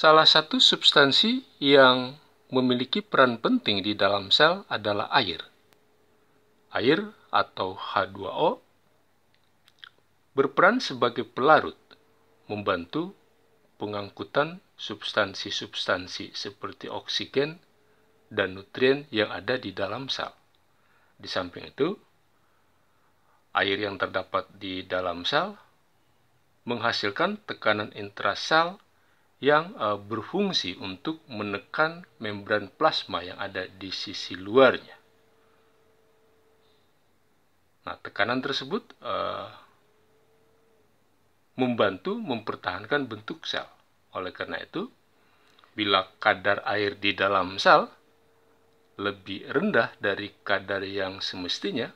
Salah satu substansi yang memiliki peran penting di dalam sel adalah air. Air atau H2O berperan sebagai pelarut, membantu pengangkutan substansi-substansi seperti oksigen dan nutrien yang ada di dalam sel. Di samping itu, air yang terdapat di dalam sel menghasilkan tekanan intrasel yang uh, berfungsi untuk menekan membran plasma yang ada di sisi luarnya. Nah, tekanan tersebut uh, membantu mempertahankan bentuk sel. Oleh karena itu, bila kadar air di dalam sel lebih rendah dari kadar yang semestinya,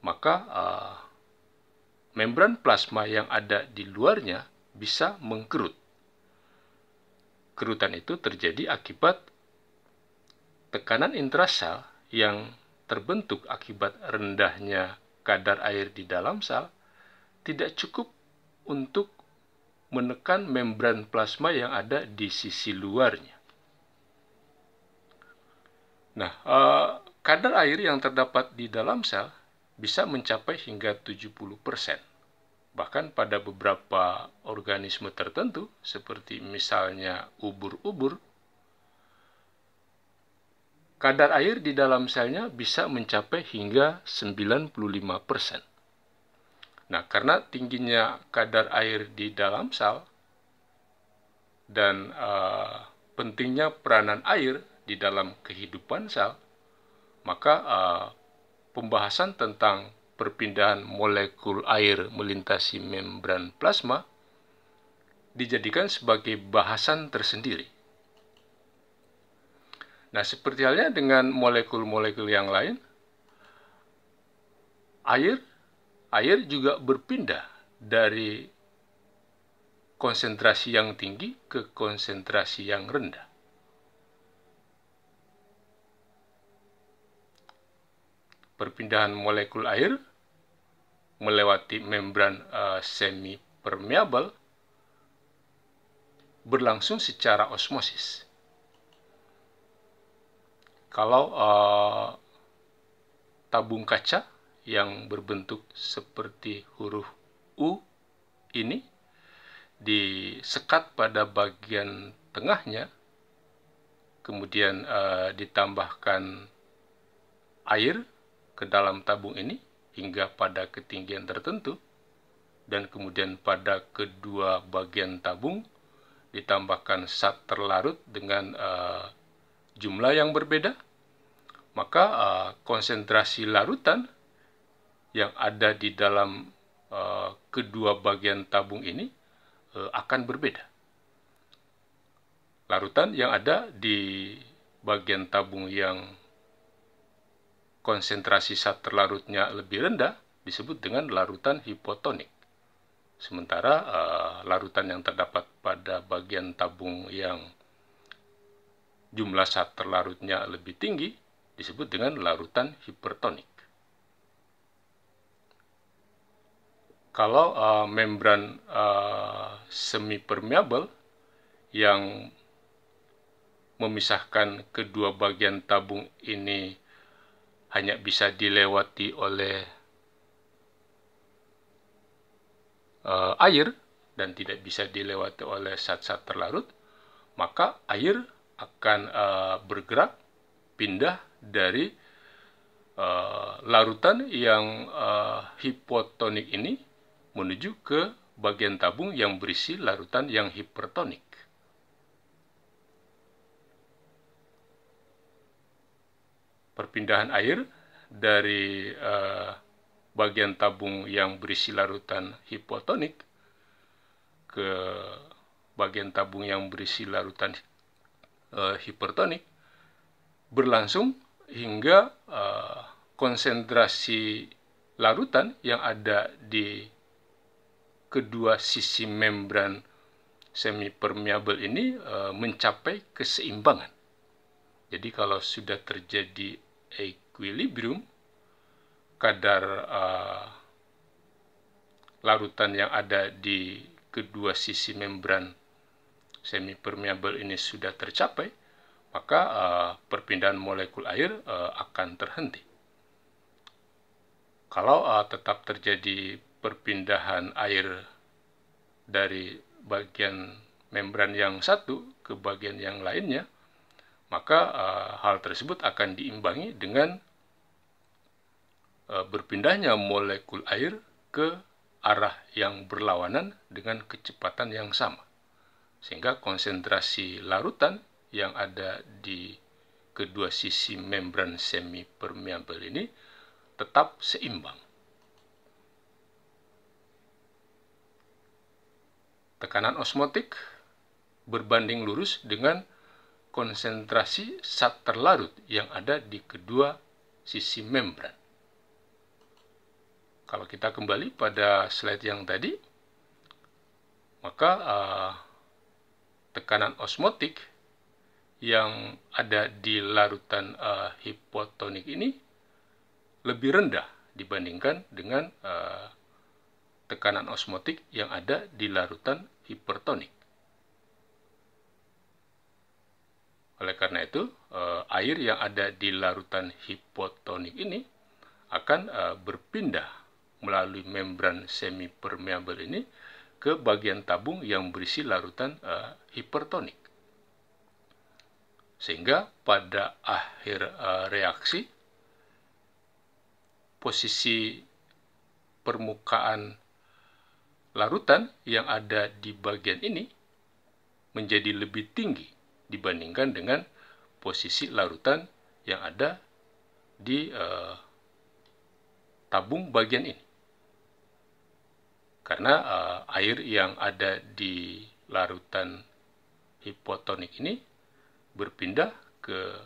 maka uh, membran plasma yang ada di luarnya bisa mengkerut kerutan itu terjadi akibat tekanan intrasel yang terbentuk akibat rendahnya kadar air di dalam sel tidak cukup untuk menekan membran plasma yang ada di sisi luarnya. Nah, eh, kadar air yang terdapat di dalam sel bisa mencapai hingga 70%. Bahkan pada beberapa organisme tertentu, seperti misalnya ubur-ubur, kadar air di dalam selnya bisa mencapai hingga 95%. Nah, karena tingginya kadar air di dalam sel dan uh, pentingnya peranan air di dalam kehidupan sel, maka uh, pembahasan tentang perpindahan molekul air melintasi membran plasma dijadikan sebagai bahasan tersendiri. Nah, seperti halnya dengan molekul-molekul yang lain, air air juga berpindah dari konsentrasi yang tinggi ke konsentrasi yang rendah. Perpindahan molekul air melewati membran uh, eh, semi permeable berlangsung secara osmosis. Kalau uh, tabung kaca yang berbentuk seperti huruf U ini disekat pada bagian tengahnya, kemudian uh, ditambahkan air ke dalam tabung ini, hingga pada ketinggian tertentu, dan kemudian pada kedua bagian tabung ditambahkan zat terlarut dengan uh, jumlah yang berbeda, maka uh, konsentrasi larutan yang ada di dalam uh, kedua bagian tabung ini uh, akan berbeda. Larutan yang ada di bagian tabung yang konsentrasi zat terlarutnya lebih rendah disebut dengan larutan hipotonik. Sementara uh, larutan yang terdapat pada bagian tabung yang jumlah zat terlarutnya lebih tinggi disebut dengan larutan hipertonik. Kalau uh, membran uh, eh, semi permeable yang memisahkan kedua bagian tabung ini hanya bisa dilewati oleh uh, air dan tidak bisa dilewati oleh zat-zat terlarut, maka air akan uh, bergerak pindah dari uh, larutan yang uh, hipotonik ini menuju ke bagian tabung yang berisi larutan yang hipertonik. perpindahan air dari uh, bagian tabung yang berisi larutan hipotonik ke bagian tabung yang berisi larutan uh, hipertonik berlangsung hingga uh, konsentrasi larutan yang ada di kedua sisi membran semi permeabel ini uh, mencapai keseimbangan. Jadi kalau sudah terjadi equilibrium, kadar uh, larutan yang ada di kedua sisi membran semi permeable ini sudah tercapai, maka uh, perpindahan molekul air uh, akan terhenti. Kalau uh, tetap terjadi perpindahan air dari bagian membran yang satu ke bagian yang lainnya, maka uh, hal tersebut akan diimbangi dengan uh, berpindahnya molekul air ke arah yang berlawanan dengan kecepatan yang sama. Sehingga konsentrasi larutan yang ada di kedua sisi membran semipermeabel ini tetap seimbang. Tekanan osmotik berbanding lurus dengan konsentrasi zat terlarut yang ada di kedua sisi membran. Kalau kita kembali pada slide yang tadi, maka uh, tekanan osmotik yang ada di larutan uh, hipotonik ini lebih rendah dibandingkan dengan uh, tekanan osmotik yang ada di larutan hipertonik. Oleh karena itu, eh, air yang ada di larutan hipotonik ini akan eh, berpindah melalui membran semipermeable ini ke bagian tabung yang berisi larutan eh, hipertonik. Sehingga pada akhir reaksi, posisi permukaan larutan yang ada di bagian ini menjadi lebih tinggi dibandingkan dengan posisi larutan yang ada di uh, tabung bagian ini. Karena uh, air yang ada di larutan hipotonik ini berpindah ke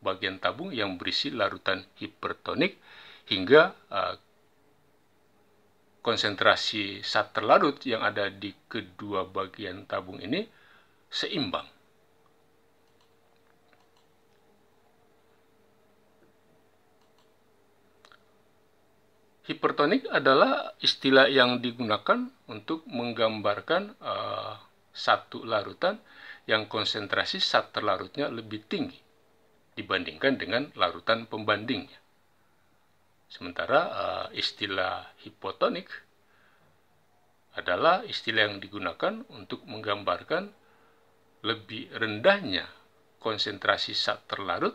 bagian tabung yang berisi larutan hipertonik hingga uh, konsentrasi zat terlarut yang ada di kedua bagian tabung ini seimbang. Hipertonik adalah istilah yang digunakan untuk menggambarkan uh, satu larutan yang konsentrasi saat terlarutnya lebih tinggi dibandingkan dengan larutan pembandingnya. Sementara uh, istilah hipotonik adalah istilah yang digunakan untuk menggambarkan lebih rendahnya konsentrasi saat terlarut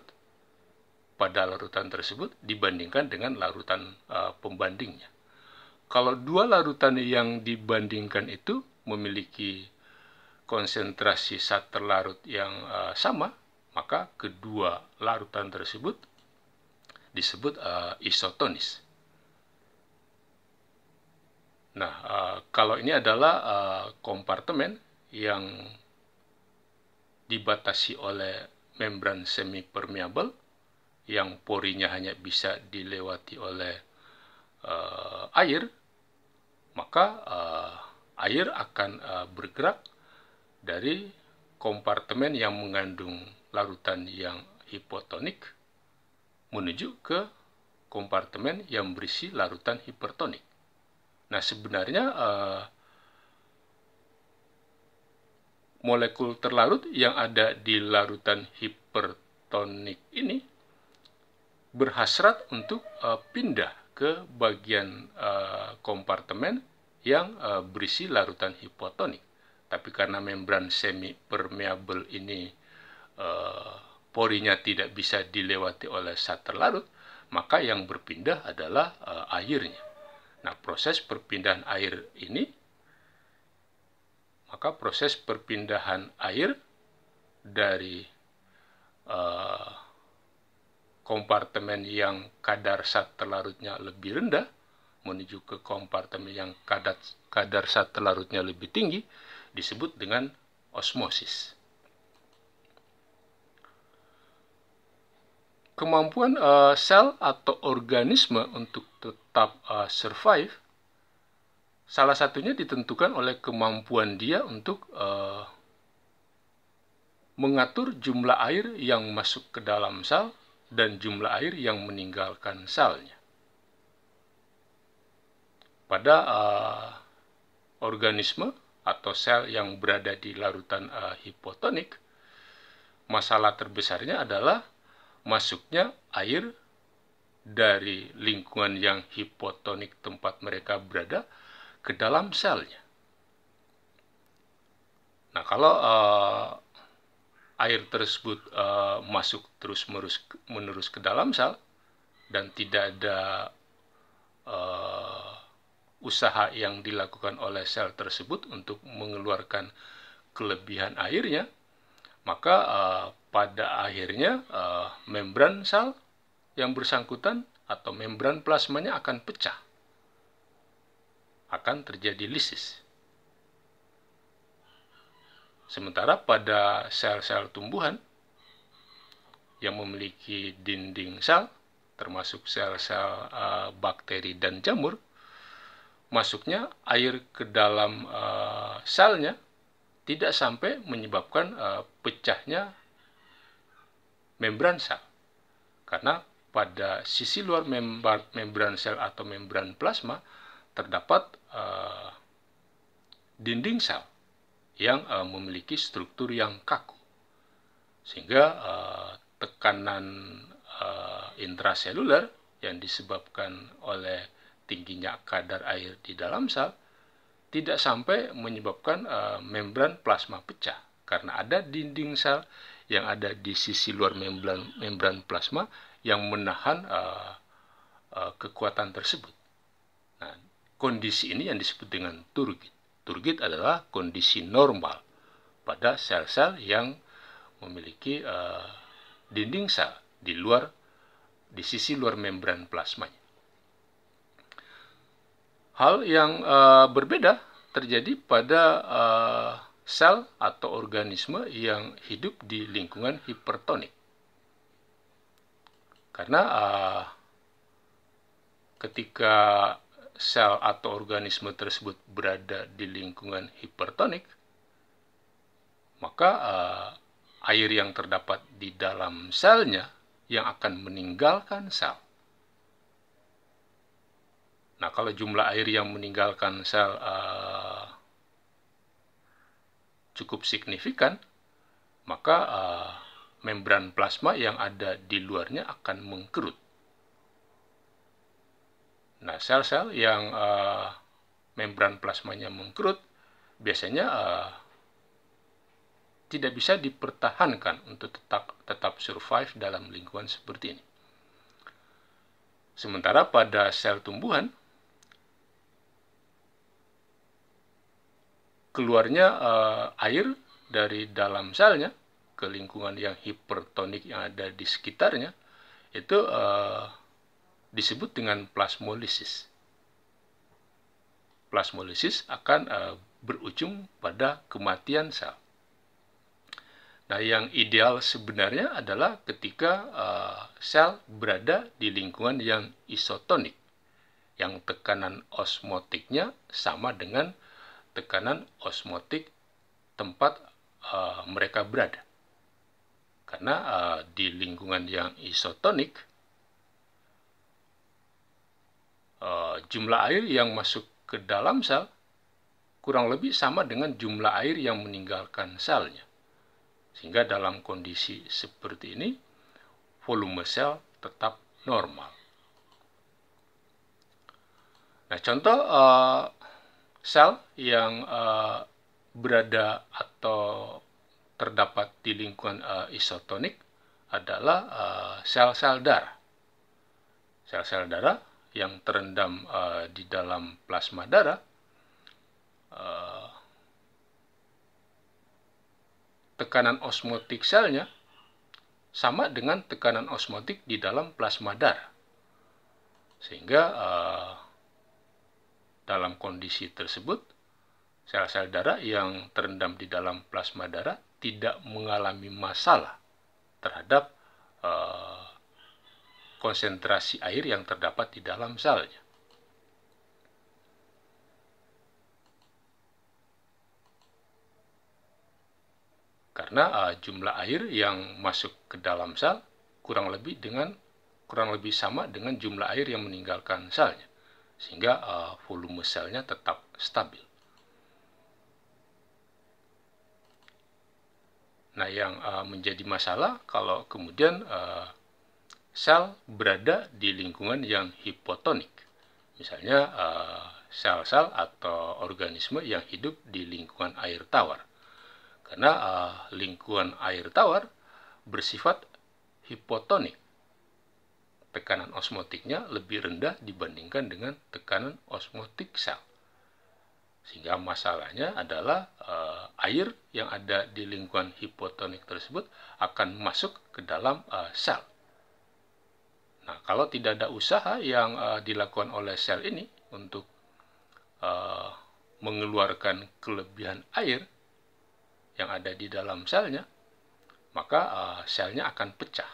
pada larutan tersebut dibandingkan dengan larutan uh, pembandingnya. Kalau dua larutan yang dibandingkan itu memiliki konsentrasi zat terlarut yang uh, sama, maka kedua larutan tersebut disebut uh, isotonis. Nah, uh, kalau ini adalah uh, kompartemen yang dibatasi oleh membran semipermeabel, yang porinya hanya bisa dilewati oleh uh, air, maka uh, air akan uh, bergerak dari kompartemen yang mengandung larutan yang hipotonik menuju ke kompartemen yang berisi larutan hipertonik. Nah, sebenarnya uh, molekul terlarut yang ada di larutan hipertonik ini berhasrat untuk uh, pindah ke bagian uh, kompartemen yang uh, berisi larutan hipotonik. Tapi karena membran semi permeable ini uh, porinya tidak bisa dilewati oleh sat terlarut, maka yang berpindah adalah uh, airnya. Nah, proses perpindahan air ini maka proses perpindahan air dari uh, kompartemen yang kadar sat terlarutnya lebih rendah menuju ke kompartemen yang kadar, kadar sat terlarutnya lebih tinggi disebut dengan osmosis. Kemampuan uh, sel atau organisme untuk tetap uh, survive salah satunya ditentukan oleh kemampuan dia untuk uh, mengatur jumlah air yang masuk ke dalam sel dan jumlah air yang meninggalkan selnya. Pada uh, organisme atau sel yang berada di larutan uh, hipotonik, masalah terbesarnya adalah masuknya air dari lingkungan yang hipotonik tempat mereka berada ke dalam selnya. Nah, kalau uh, air tersebut uh, masuk terus menerus, menerus ke dalam sel dan tidak ada uh, usaha yang dilakukan oleh sel tersebut untuk mengeluarkan kelebihan airnya, maka uh, pada akhirnya uh, membran sel yang bersangkutan atau membran plasmanya akan pecah, akan terjadi lisis. Sementara pada sel-sel tumbuhan yang memiliki dinding sel, termasuk sel-sel eh, bakteri dan jamur, masuknya air ke dalam eh, selnya tidak sampai menyebabkan eh, pecahnya membran sel. Karena pada sisi luar membran, sel atau membran plasma terdapat dinding sel yang uh, memiliki struktur yang kaku. Sehingga uh, tekanan uh, intraseluler yang disebabkan oleh tingginya kadar air di dalam sel tidak sampai menyebabkan uh, membran plasma pecah karena ada dinding sel yang ada di sisi luar membran membran plasma yang menahan uh, uh, kekuatan tersebut. Nah, kondisi ini yang disebut dengan turgid turgid adalah kondisi normal pada sel-sel yang memiliki uh, dinding sel di luar di sisi luar membran plasmanya. Hal yang uh, berbeda terjadi pada uh, sel atau organisme yang hidup di lingkungan hipertonik. Karena uh, ketika sel atau organisme tersebut berada di lingkungan hipertonik, maka uh, air yang terdapat di dalam selnya yang akan meninggalkan sel. Nah, kalau jumlah air yang meninggalkan sel uh, cukup signifikan, maka uh, membran plasma yang ada di luarnya akan mengkerut. Nah, sel-sel yang uh, membran plasmanya mengkerut biasanya uh, tidak bisa dipertahankan untuk tetap tetap survive dalam lingkungan seperti ini. Sementara pada sel tumbuhan keluarnya uh, air dari dalam selnya ke lingkungan yang hipertonik yang ada di sekitarnya itu uh, disebut dengan plasmolisis. Plasmolisis akan uh, berujung pada kematian sel. Nah, yang ideal sebenarnya adalah ketika uh, sel berada di lingkungan yang isotonik, yang tekanan osmotiknya sama dengan tekanan osmotik tempat uh, mereka berada. Karena uh, di lingkungan yang isotonik, Eh, jumlah air yang masuk ke dalam sel kurang lebih sama dengan jumlah air yang meninggalkan selnya. Sehingga dalam kondisi seperti ini, volume sel tetap normal. Nah, contoh uh, sel yang uh, berada atau terdapat di lingkungan uh, isotonik adalah sel-sel uh, darah. Sel-sel darah yang terendam uh, di dalam plasma darah uh, tekanan osmotik selnya sama dengan tekanan osmotik di dalam plasma darah sehingga uh, dalam kondisi tersebut sel-sel darah yang terendam di dalam plasma darah tidak mengalami masalah terhadap uh, konsentrasi air yang terdapat di dalam selnya. Karena uh, jumlah air yang masuk ke dalam sel kurang lebih dengan kurang lebih sama dengan jumlah air yang meninggalkan selnya, sehingga uh, volume selnya tetap stabil. Nah, yang uh, menjadi masalah kalau kemudian uh, sel berada di lingkungan yang hipotonik. Misalnya eh, sel-sel uh, atau organisme yang hidup di lingkungan air tawar. Karena uh, lingkungan air tawar bersifat hipotonik. Tekanan osmotiknya lebih rendah dibandingkan dengan tekanan osmotik sel. Sehingga masalahnya adalah e, air yang ada di lingkungan hipotonik tersebut akan masuk ke dalam e, sel. Nah, kalau tidak ada usaha yang uh, dilakukan oleh sel ini untuk uh, mengeluarkan kelebihan air yang ada di dalam selnya, maka uh, selnya akan pecah.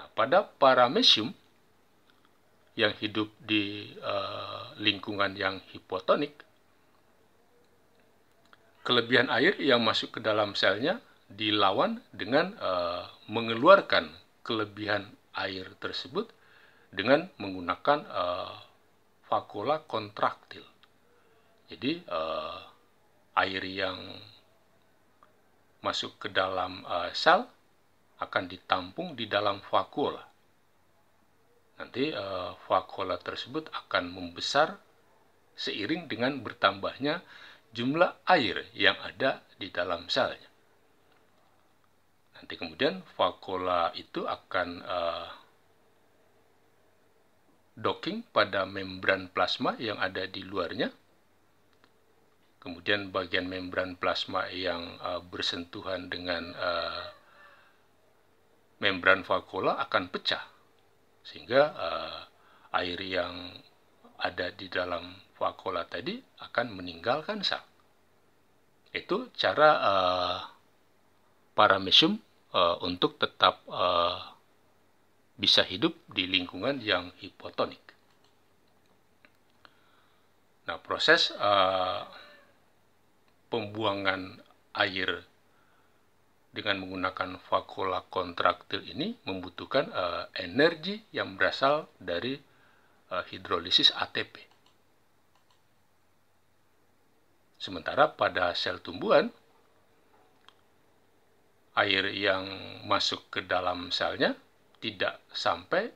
Nah, pada paramecium yang hidup di uh, lingkungan yang hipotonik, kelebihan air yang masuk ke dalam selnya dilawan dengan uh, mengeluarkan kelebihan air tersebut dengan menggunakan uh, vakuola kontraktil. Jadi uh, air yang masuk ke dalam uh, sel akan ditampung di dalam vakuola. Nanti uh, vakuola tersebut akan membesar seiring dengan bertambahnya jumlah air yang ada di dalam selnya. Nanti kemudian vakola itu akan uh, docking pada membran plasma yang ada di luarnya. Kemudian bagian membran plasma yang uh, bersentuhan dengan uh, membran vakola akan pecah. Sehingga uh, air yang ada di dalam vakola tadi akan meninggalkan sel. Itu cara uh, paramecium uh, untuk tetap uh, bisa hidup di lingkungan yang hipotonik. Nah, proses uh, pembuangan air dengan menggunakan vakuola kontraktil ini membutuhkan uh, energi yang berasal dari uh, hidrolisis ATP. Sementara pada sel tumbuhan air yang masuk ke dalam selnya tidak sampai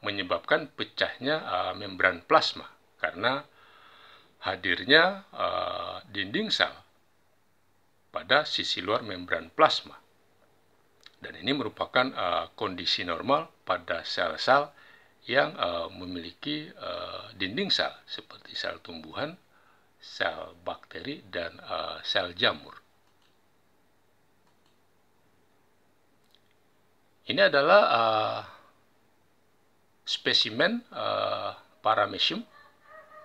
menyebabkan pecahnya uh, membran plasma karena hadirnya uh, dinding sel pada sisi luar membran plasma. Dan ini merupakan uh, kondisi normal pada sel-sel yang uh, memiliki uh, dinding sel seperti sel tumbuhan, sel bakteri dan uh, sel jamur. Ini adalah uh, spesimen uh, eh, paramecium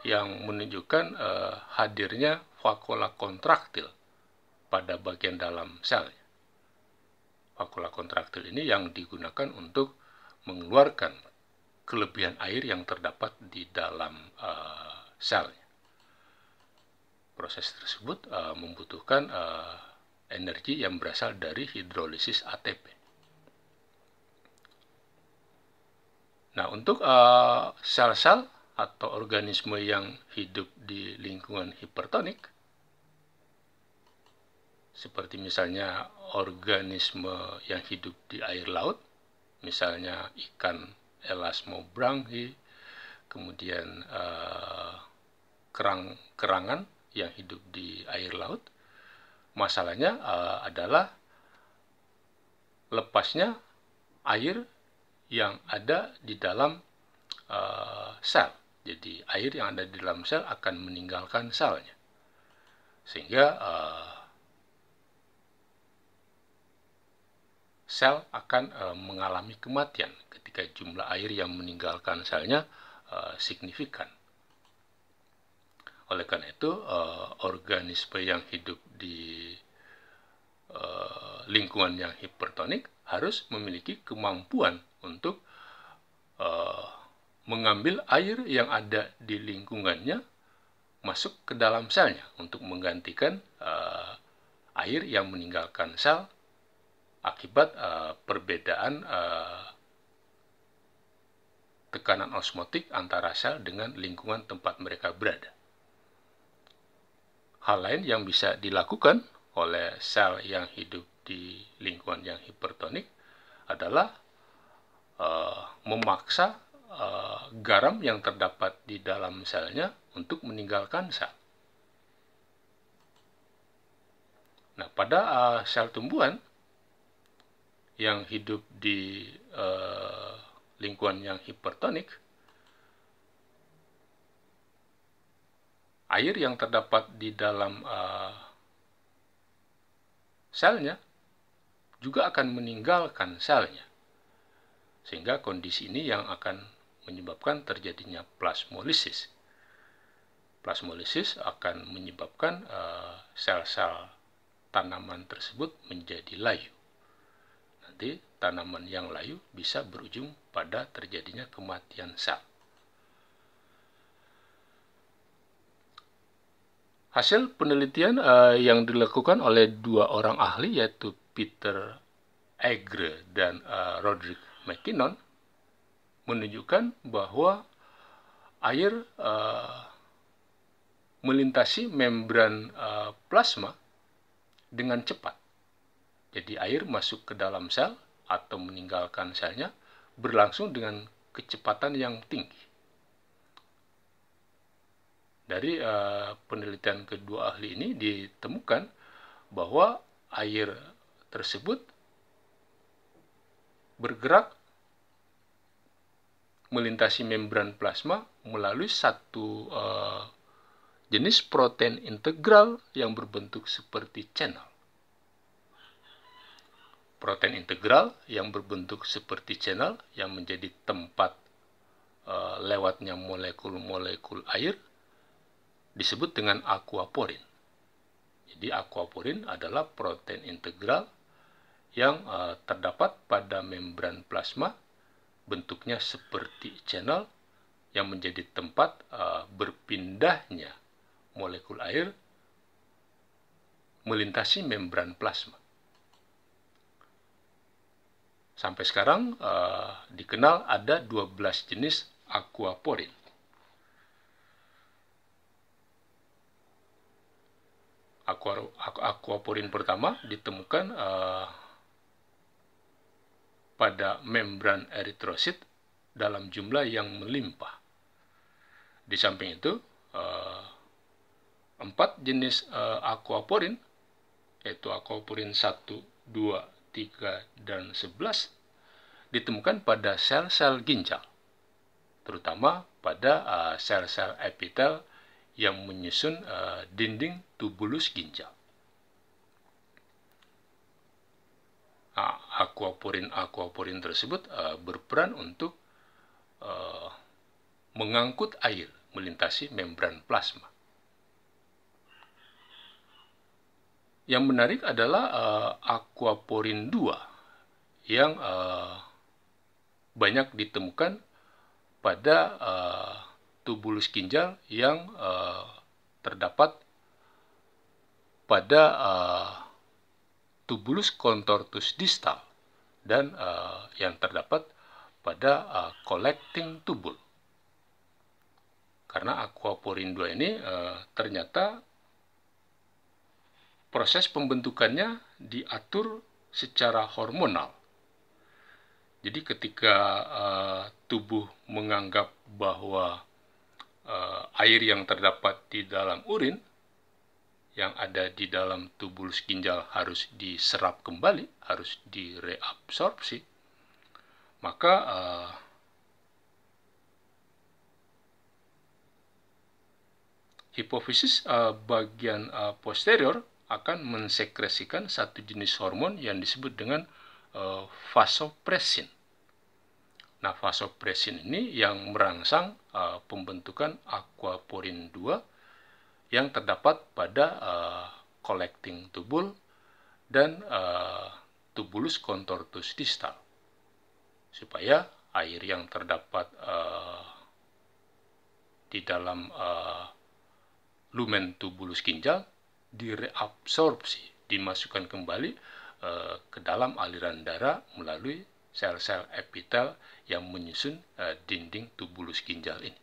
yang menunjukkan uh, hadirnya vakola kontraktil pada bagian dalam selnya. Vakola kontraktil ini yang digunakan untuk mengeluarkan kelebihan air yang terdapat di dalam uh, selnya. Proses tersebut uh, membutuhkan uh, energi yang berasal dari hidrolisis ATP. Nah, untuk eh, sel-sel uh, atau organisme yang hidup di lingkungan hipertonik, seperti misalnya organisme yang hidup di air laut, misalnya ikan elasmobranchi, kemudian uh, kerang kerangan yang hidup di air laut, masalahnya uh, adalah lepasnya air yang ada di dalam uh, sel. Jadi air yang ada di dalam sel akan meninggalkan selnya. Sehingga uh, sel akan uh, mengalami kematian ketika jumlah air yang meninggalkan selnya uh, signifikan. Oleh karena itu, uh, organisme yang hidup di uh, lingkungan yang hipertonik harus memiliki kemampuan untuk uh, mengambil air yang ada di lingkungannya masuk ke dalam selnya untuk menggantikan uh, air yang meninggalkan sel akibat uh, perbedaan uh, tekanan osmotik antara sel dengan lingkungan tempat mereka berada. Hal lain yang bisa dilakukan oleh sel yang hidup di lingkungan yang hipertonik adalah Eh, memaksa uh, garam yang terdapat di dalam selnya untuk meninggalkan sel. Nah, pada uh, sel tumbuhan yang hidup di uh, lingkungan yang hipertonik, air yang terdapat di dalam uh, selnya juga akan meninggalkan selnya. Sehingga kondisi ini yang akan menyebabkan terjadinya plasmolisis. Plasmolisis akan menyebabkan eh, sel-sel uh, tanaman tersebut menjadi layu. Nanti tanaman yang layu bisa berujung pada terjadinya kematian sel. Hasil penelitian uh, yang dilakukan oleh dua orang ahli yaitu Peter Egre dan uh, Roderick McKinnon menunjukkan bahwa air uh, melintasi membran uh, plasma dengan cepat. Jadi air masuk ke dalam sel atau meninggalkan selnya berlangsung dengan kecepatan yang tinggi. Dari uh, penelitian kedua ahli ini ditemukan bahwa air tersebut bergerak melintasi membran plasma melalui satu uh, jenis protein integral yang berbentuk seperti channel. Protein integral yang berbentuk seperti channel yang menjadi tempat uh, lewatnya molekul-molekul air disebut dengan aquaporin. Jadi aquaporin adalah protein integral yang uh, terdapat pada membran plasma bentuknya seperti channel yang menjadi tempat uh, berpindahnya molekul air melintasi membran plasma. Sampai sekarang uh, dikenal ada 12 jenis aquaporin. Aquaporin pertama ditemukan uh, pada membran eritrosit dalam jumlah yang melimpah. Di samping itu, eh, empat jenis eh, aquaporin, yaitu aquaporin 1, 2, 3, dan 11, ditemukan pada sel-sel ginjal, terutama pada eh, sel-sel epitel yang menyusun dinding tubulus ginjal. aquaporin-aquaporin tersebut uh, berperan untuk uh, mengangkut air melintasi membran plasma. Yang menarik adalah uh, aquaporin 2 yang uh, banyak ditemukan pada uh, tubulus ginjal yang uh, terdapat pada uh, tubulus contortus distal dan uh, yang terdapat pada uh, collecting tubul. Karena aquaporin 2 ini uh, ternyata proses pembentukannya diatur secara hormonal. Jadi ketika uh, tubuh menganggap bahwa uh, air yang terdapat di dalam urin yang ada di dalam tubulus ginjal harus diserap kembali, harus direabsorpsi, maka uh, hipofisis uh, bagian uh, posterior akan mensekresikan satu jenis hormon yang disebut dengan uh, vasopresin. Nah, vasopresin ini yang merangsang uh, pembentukan aquaporin 2 yang terdapat pada uh, collecting tubul dan uh, tubulus contortus distal supaya air yang terdapat uh, di dalam uh, lumen tubulus ginjal direabsorpsi dimasukkan kembali uh, ke dalam aliran darah melalui sel-sel epitel yang menyusun uh, dinding tubulus ginjal ini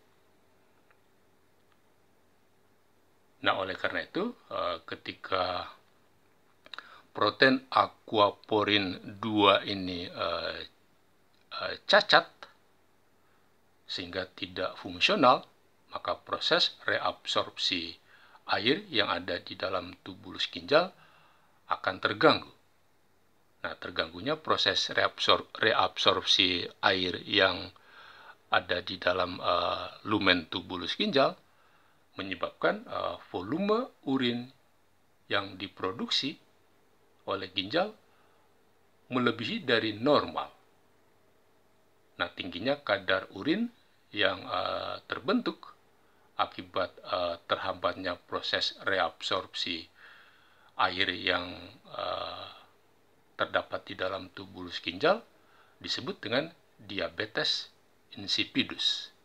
Nah, oleh karena itu, eh, ketika protein aquaporin 2 ini eh, eh, cacat, sehingga tidak fungsional, maka proses reabsorpsi air yang ada di dalam tubulus ginjal akan terganggu. Nah, terganggunya proses reabsor reabsorpsi air yang ada di dalam uh, lumen tubulus ginjal menyebabkan uh, volume urin yang diproduksi oleh ginjal melebihi dari normal. Nah, tingginya kadar urin yang uh, terbentuk akibat uh, terhambatnya proses reabsorpsi air yang terdapat di dalam tubulus ginjal disebut dengan diabetes insipidus.